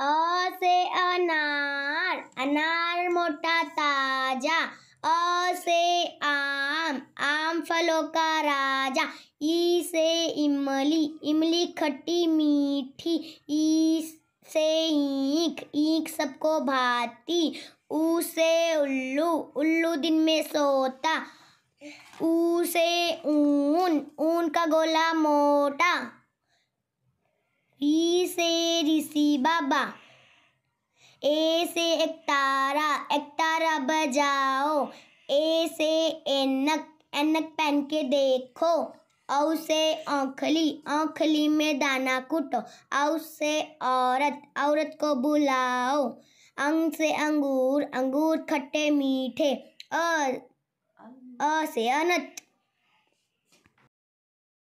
अ से अनार अनार मोटा ताजा अ से आम आम फलों का राजा ई से इमली इमली खट्टी मीठी ई से ईख ईख सबको भाती ऊ से उल्लू उल्लू दिन में सोता ऊ से ऊन ऊन का गोला मोटा बाबा ए से एक तारा एक तारा बजाओ ए से एनक एनक पहन के देखो औ से औखली औखली में दाना कूटो औ से औरत औरत को बुलाओ अंग से अंगूर अंगूर खट्टे मीठे और अ से अनत